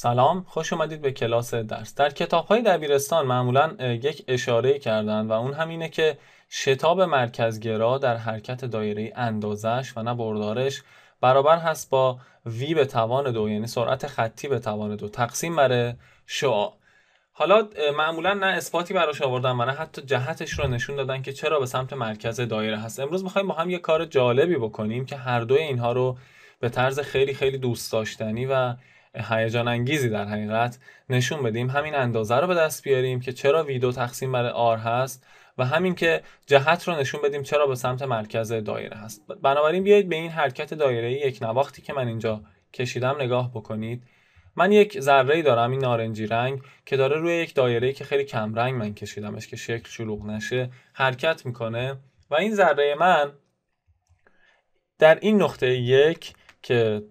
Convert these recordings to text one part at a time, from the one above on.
سلام خوش اومدید به کلاس درس در کتاب های دبیرستان معمولا یک اشاره کردن و اون همینه که شتاب مرکزگرا در حرکت دایره اندازش و نه بردارش برابر هست با وی به توان دو یعنی سرعت خطی به توان دو تقسیم بر شعاع حالا معمولا نه اثباتی براش آوردن و نه حتی جهتش رو نشون دادن که چرا به سمت مرکز دایره هست امروز میخوایم با هم یه کار جالبی بکنیم که هر دو اینها رو به طرز خیلی خیلی دوست داشتنی و هیجان انگیزی در حقیقت نشون بدیم همین اندازه رو به دست بیاریم که چرا ویدو تقسیم بر آر هست و همین که جهت رو نشون بدیم چرا به سمت مرکز دایره هست بنابراین بیایید به این حرکت دایره یک نواختی که من اینجا کشیدم نگاه بکنید من یک ذره دارم این نارنجی رنگ که داره روی یک دایره که خیلی کم رنگ من کشیدمش که شکل شلوغ نشه حرکت میکنه و این ذره من در این نقطه یک که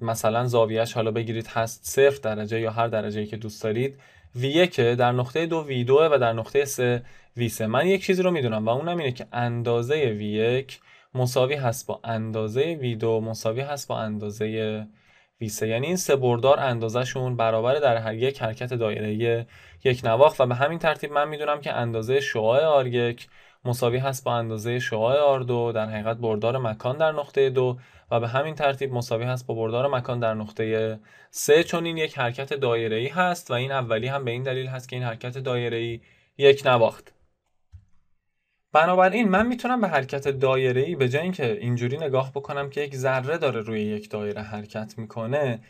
مثلا زاویهش حالا بگیرید هست صفر درجه یا هر درجه که دوست دارید V1 در نقطه دو V2 و در نقطه 3 V3 من یک چیزی رو میدونم و اونم اینه که اندازه V1 مساوی هست با اندازه V2 مساوی هست با اندازه V3 یعنی این سه بردار اندازهشون برابر در هر یک حرکت دایره یک نواخ و به همین ترتیب من میدونم که اندازه شعاع R1 مساوی هست با اندازه شعاع R2 در حقیقت بردار مکان در نقطه دو و به همین ترتیب مساوی هست با بردار مکان در نقطه سه چون این یک حرکت دایره ای هست و این اولی هم به این دلیل هست که این حرکت دایره ای یک نواخت بنابراین من میتونم به حرکت دایره ای به جای اینکه اینجوری نگاه بکنم که یک ذره داره روی یک دایره حرکت میکنه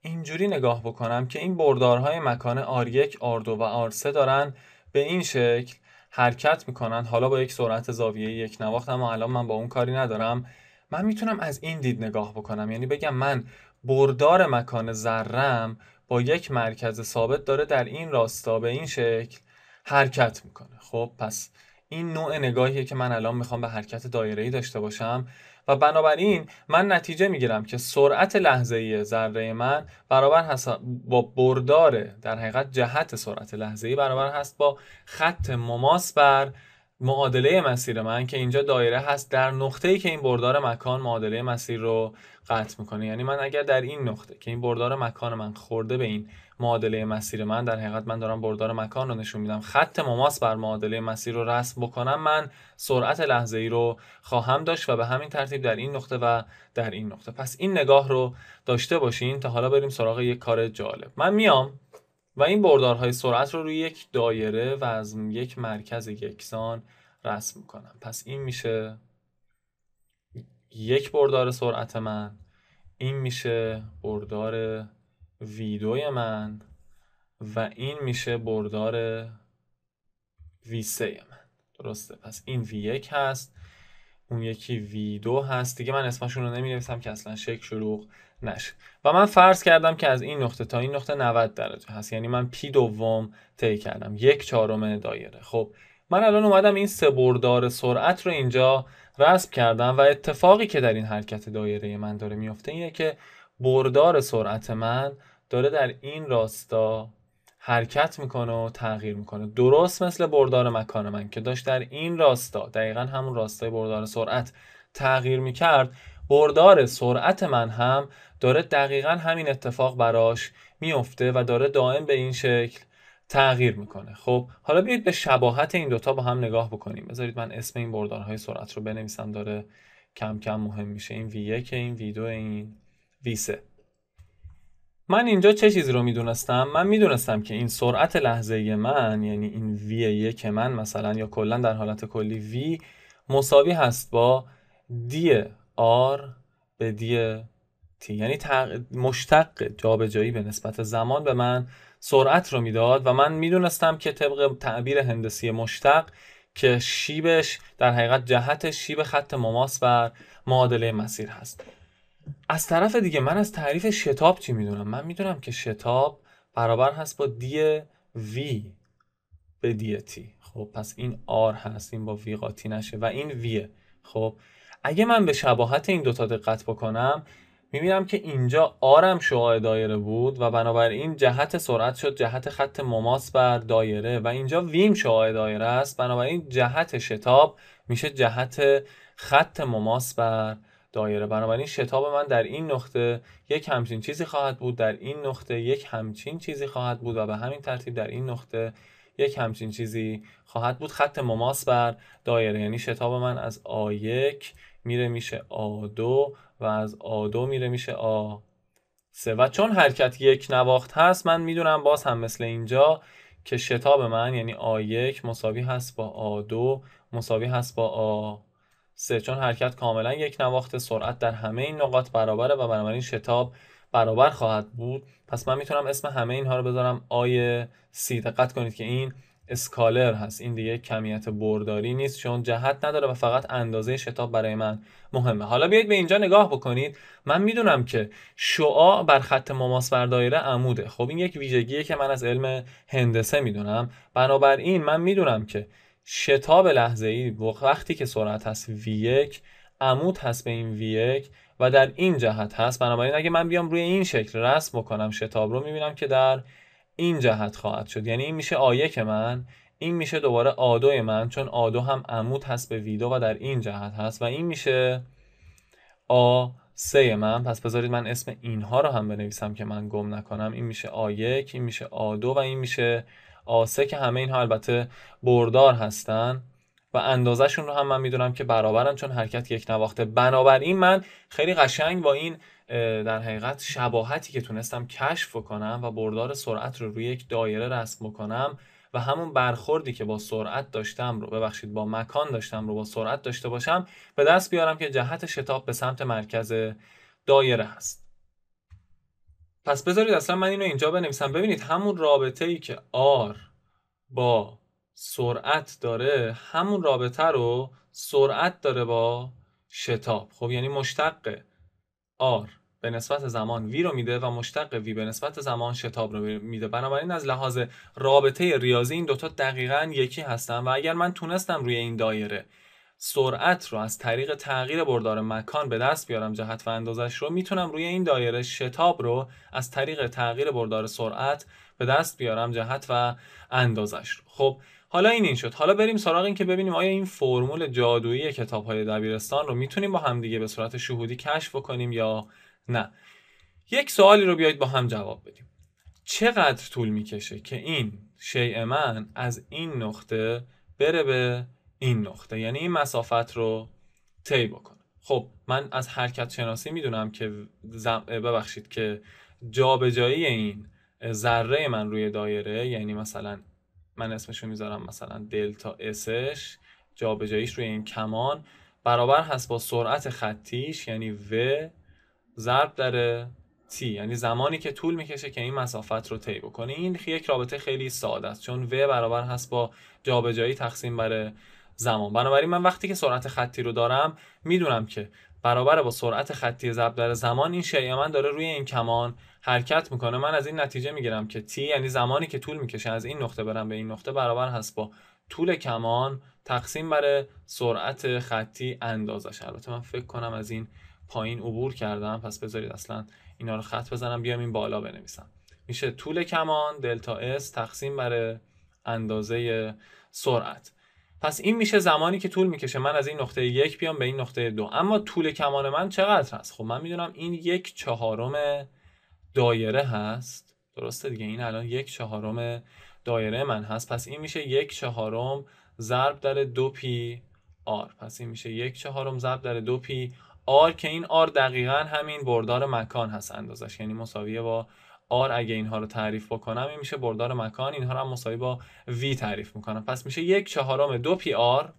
اینجوری نگاه بکنم که این بردارهای مکان R1, R2 و R3 دارن به این شکل حرکت میکنن حالا با یک سرعت زاویه یک نواخت اما الان من با اون کاری ندارم من میتونم از این دید نگاه بکنم یعنی بگم من بردار مکان ذرم با یک مرکز ثابت داره در این راستا به این شکل حرکت میکنه خب پس این نوع نگاهیه که من الان میخوام به حرکت ای داشته باشم و بنابراین من نتیجه میگیرم که سرعت لحظه ای ذره من برابر هست با بردار در حقیقت جهت سرعت لحظه برابر هست با خط مماس بر معادله مسیر من که اینجا دایره هست در نقطه ای که این بردار مکان معادله مسیر رو قطع میکنه یعنی من اگر در این نقطه که این بردار مکان من خورده به این معادله مسیر من در حقیقت من دارم بردار مکان رو نشون میدم خط مماس بر معادله مسیر رو رسم بکنم من سرعت لحظه ای رو خواهم داشت و به همین ترتیب در این نقطه و در این نقطه پس این نگاه رو داشته باشین تا حالا بریم سراغ یک کار جالب من میام و این بردارهای سرعت رو روی یک دایره و از یک مرکز یکسان رسم میکنم پس این میشه یک بردار سرعت من این میشه بردار ویدوی من و این میشه بردار ویسه من درسته پس این V1 هست اون یکی V2 هست دیگه من اسمشون رو نمی که اصلا شکل شروع نشه و من فرض کردم که از این نقطه تا این نقطه 90 درجه هست یعنی من پی دوم طی کردم یک چهارم دایره خب من الان اومدم این سه بردار سرعت رو اینجا رسم کردم و اتفاقی که در این حرکت دایره من داره میفته اینه که بردار سرعت من داره در این راستا حرکت میکنه و تغییر میکنه درست مثل بردار مکان من که داشت در این راستا دقیقا همون راستای بردار سرعت تغییر میکرد بردار سرعت من هم داره دقیقا همین اتفاق براش میفته و داره دائم به این شکل تغییر میکنه خب حالا بیایید به شباهت این دوتا با هم نگاه بکنیم بذارید من اسم این بردارهای سرعت رو بنویسم داره کم کم مهم میشه این V1 این v این V3 من اینجا چه چیزی رو میدونستم من میدونستم که این سرعت لحظه من یعنی این V1 که من مثلا یا کلا در حالت کلی V مساوی هست با دی آر به دی تی یعنی مشتق جابجایی به نسبت زمان به من سرعت رو میداد و من میدونستم که طبق تعبیر هندسی مشتق که شیبش در حقیقت جهت شیب خط مماس بر معادله مسیر هست از طرف دیگه من از تعریف شتاب چی میدونم من میدونم که شتاب برابر هست با دی وی به دی تی خب پس این آر هست این با وی قاطی نشه و این ویه خب اگه من به شباهت این دوتا دقت بکنم میبینم که اینجا آرم شعاع دایره بود و بنابراین جهت سرعت شد جهت خط مماس بر دایره و اینجا ویم شعاع دایره است بنابراین جهت شتاب میشه جهت خط مماس بر دایره بنابراین شتاب من در این نقطه یک همچین چیزی خواهد بود در این نقطه یک همچین چیزی خواهد بود و به همین ترتیب در این نقطه یک همچین چیزی خواهد بود خط مماس بر دایره یعنی شتاب من از a میره میشه آ دو و از آ دو میره میشه آ سه و چون حرکت یک نواخت هست من میدونم باز هم مثل اینجا که شتاب من یعنی آ یک مساوی هست با آ دو مساوی هست با آ سه چون حرکت کاملا یک نواخت سرعت در همه این نقاط برابره و بنابراین شتاب برابر خواهد بود پس من میتونم اسم همه اینها رو بذارم آی سی دقت کنید که این اسکالر هست این دیگه کمیت برداری نیست چون جهت نداره و فقط اندازه شتاب برای من مهمه حالا بیایید به اینجا نگاه بکنید من میدونم که شعاع بر خط مماس بر دایره عموده خب این یک ویژگیه که من از علم هندسه میدونم بنابراین من میدونم که شتاب لحظه ای وقتی که سرعت هست V1 عمود هست به این V1 و در این جهت هست بنابراین اگه من بیام روی این شکل رسم بکنم شتاب رو میبینم که در این جهت خواهد شد یعنی این میشه آیه که من این میشه دوباره آدو من چون آدو هم عمود هست به ویدو و در این جهت هست و این میشه آ سه من پس بذارید من اسم اینها رو هم بنویسم که من گم نکنم این میشه آ1 این میشه آ و این میشه آ3 که همه اینها البته بردار هستن و اندازهشون رو هم من میدونم که برابرن چون حرکت یک نواخته بنابراین من خیلی قشنگ با این در حقیقت شباهتی که تونستم کشف کنم و بردار سرعت رو روی یک دایره رسم کنم و همون برخوردی که با سرعت داشتم رو ببخشید با مکان داشتم رو با سرعت داشته باشم به دست بیارم که جهت شتاب به سمت مرکز دایره هست پس بذارید اصلا من اینو اینجا بنویسم ببینید همون رابطه ای که R با سرعت داره همون رابطه رو سرعت داره با شتاب خب یعنی مشتق آر به نسبت زمان وی رو میده و مشتق وی به نسبت زمان شتاب رو میده بنابراین از لحاظ رابطه ریاضی این دوتا دقیقا یکی هستن و اگر من تونستم روی این دایره سرعت رو از طریق تغییر بردار مکان به دست بیارم جهت و اندازش رو میتونم روی این دایره شتاب رو از طریق تغییر بردار سرعت به دست بیارم جهت و اندازش رو خب حالا این این شد حالا بریم سراغ این که ببینیم آیا این فرمول جادویی کتاب های دبیرستان رو میتونیم با هم دیگه به صورت شهودی کشف بکنیم یا نه یک سوالی رو بیایید با هم جواب بدیم چقدر طول میکشه که این شیء من از این نقطه بره به این نقطه یعنی این مسافت رو طی بکنه خب من از حرکت شناسی میدونم که زم... ببخشید که جابجایی این ذره من روی دایره یعنی مثلا من اسمشو میذارم مثلا دلتا اسش جابجاییش روی این کمان برابر هست با سرعت خطیش یعنی و ضرب در تی یعنی زمانی که طول میکشه که این مسافت رو طی بکنه این یک رابطه خیلی ساده است چون و برابر هست با جابجایی تقسیم بر زمان بنابراین من وقتی که سرعت خطی رو دارم میدونم که برابر با سرعت خطی ضرب در زمان این شیء من داره روی این کمان حرکت میکنه من از این نتیجه میگیرم که تی یعنی زمانی که طول میکشه از این نقطه برم به این نقطه برابر هست با طول کمان تقسیم بر سرعت خطی اندازش البته من فکر کنم از این پایین عبور کردم پس بذارید اصلا اینا رو خط بزنم بیام این بالا بنویسم میشه طول کمان دلتا اس تقسیم بر اندازه سرعت پس این میشه زمانی که طول میکشه من از این نقطه یک بیام به این نقطه دو اما طول کمان من چقدر هست خب من میدونم این یک چهارم دایره هست درسته دیگه این الان یک چهارم دایره من هست پس این میشه یک چهارم ضرب در دو پی آر پس این میشه یک چهارم ضرب در دو پی آر که این آر دقیقا همین بردار مکان هست اندازش یعنی مساویه با آر اگه اینها رو تعریف بکنم این میشه بردار مکان اینها رو هم مساوی با وی تعریف میکنم پس میشه یک چهارم دو پی آر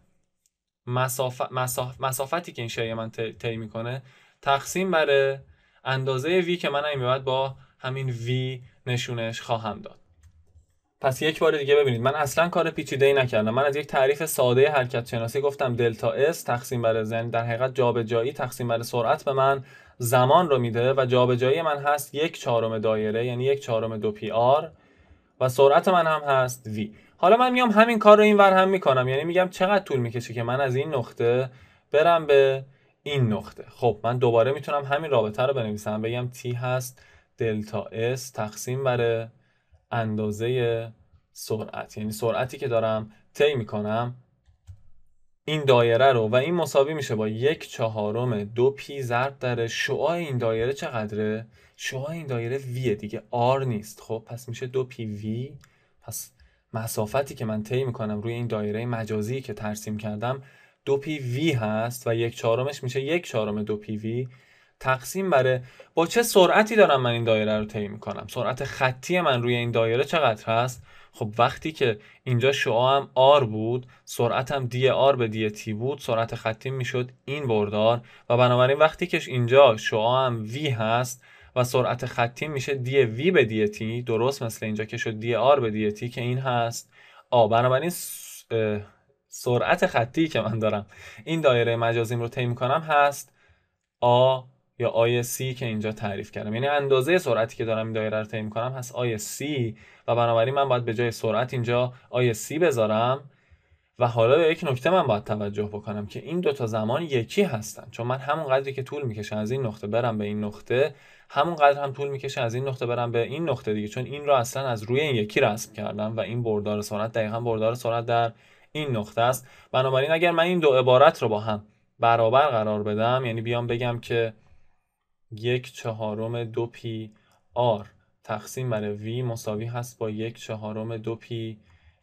مساف... مساف... مسافتی که این شی من طی میکنه تقسیم بر اندازه وی که من این بعد با همین وی نشونش خواهم داد پس یک بار دیگه ببینید من اصلا کار پیچیده ای نکردم من از یک تعریف ساده حرکت شناسی گفتم دلتا اس تقسیم بر زن یعنی در حقیقت جابجایی تقسیم بر سرعت به من زمان رو میده و جابجایی من هست یک چهارم دایره یعنی یک چهارم دو پی آر و سرعت من هم هست وی حالا من میام همین کار رو این ور هم میکنم یعنی میگم چقدر طول میکشه که من از این نقطه برم به این نقطه خب من دوباره میتونم همین رابطه رو بنویسم بگم تی هست دلتا اس تقسیم بر اندازه سرعت یعنی سرعتی که دارم طی میکنم این دایره رو و این مساوی میشه با یک چهارم دو پی ضرب در شعاع این دایره چقدره؟ شعاع این دایره ویه دیگه آر نیست خب پس میشه دو پی وی پس مسافتی که من طی میکنم روی این دایره مجازی که ترسیم کردم دو پی وی هست و یک چهارمش میشه یک چهارم دو پی وی تقسیم بره با چه سرعتی دارم من این دایره رو طی میکنم سرعت خطی من روی این دایره چقدر هست خب وقتی که اینجا شعاعم آر بود سرعتم دی آر به دی تی بود سرعت خطی میشد این بردار و بنابراین وقتی که اینجا شعاعم وی هست و سرعت خطی میشه دی وی به دی تی درست مثل اینجا که شد دی آر به دی تی که این هست آ بنابراین سرعت خطی که من دارم این دایره مجازیم رو طی میکنم هست آ یا آی سی که اینجا تعریف کردم یعنی اندازه سرعتی که دارم این دایره رو طی می‌کنم هست آی سی و بنابراین من باید به جای سرعت اینجا آی سی بذارم و حالا به یک نکته من باید توجه بکنم که این دوتا زمان یکی هستن چون من همون قدری که طول میکشه از این نقطه برم به این نقطه همون قدر هم طول میکشه از این نقطه برم به این نقطه دیگه چون این رو اصلا از روی این یکی رسم کردم و این بردار سرعت دقیقا بردار سرعت در این نقطه است بنابراین اگر من این دو عبارت رو با هم برابر قرار بدم یعنی بیام بگم که یک چهارم دو پی آر تقسیم بر وی مساوی هست با یک چهارم دو پی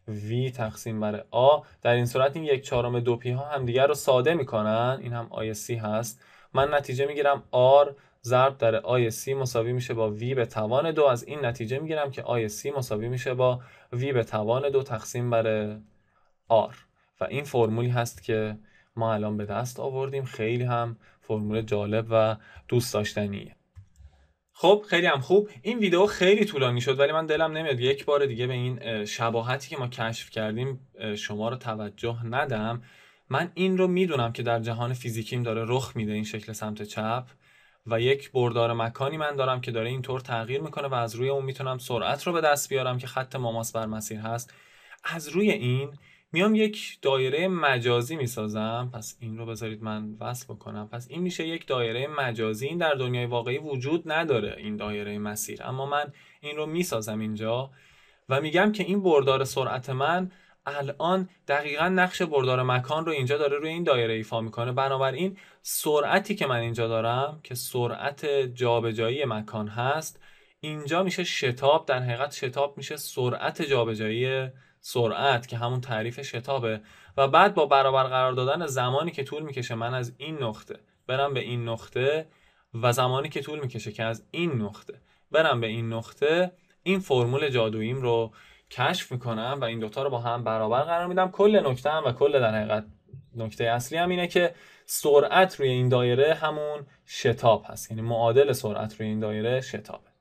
وی تقسیم بر آ در این صورت این یک چهارم دو پی ها همدیگر رو ساده میکنن این هم آی سی هست من نتیجه میگیرم آر ضرب در آی سی مساوی میشه با وی به توان دو از این نتیجه میگیرم که آی سی مساوی میشه با وی به توان دو تقسیم بر آر و این فرمولی هست که ما الان به دست آوردیم خیلی هم فرمول جالب و دوست داشتنیه خب خیلی هم خوب این ویدیو خیلی طولانی شد ولی من دلم نمیاد یک بار دیگه به این شباهتی که ما کشف کردیم شما رو توجه ندم من این رو میدونم که در جهان فیزیکیم داره رخ میده این شکل سمت چپ و یک بردار مکانی من دارم که داره اینطور تغییر میکنه و از روی اون میتونم سرعت رو به دست بیارم که خط ماماس بر مسیر هست از روی این میام یک دایره مجازی میسازم پس این رو بذارید من وصل بکنم پس این میشه یک دایره مجازی این در دنیای واقعی وجود نداره این دایره مسیر اما من این رو میسازم اینجا و میگم که این بردار سرعت من الان دقیقا نقش بردار مکان رو اینجا داره روی این دایره ایفا میکنه بنابراین سرعتی که من اینجا دارم که سرعت جابجایی مکان هست اینجا میشه شتاب در حقیقت شتاب میشه سرعت جابجایی سرعت که همون تعریف شتابه و بعد با برابر قرار دادن زمانی که طول میکشه من از این نقطه برم به این نقطه و زمانی که طول میکشه که از این نقطه برم به این نقطه این فرمول جادوییم رو کشف میکنم و این دوتا رو با هم برابر قرار میدم کل نکته هم و کل در حقیقت نکته اصلی هم اینه که سرعت روی این دایره همون شتاب هست یعنی معادل سرعت روی این دایره شتابه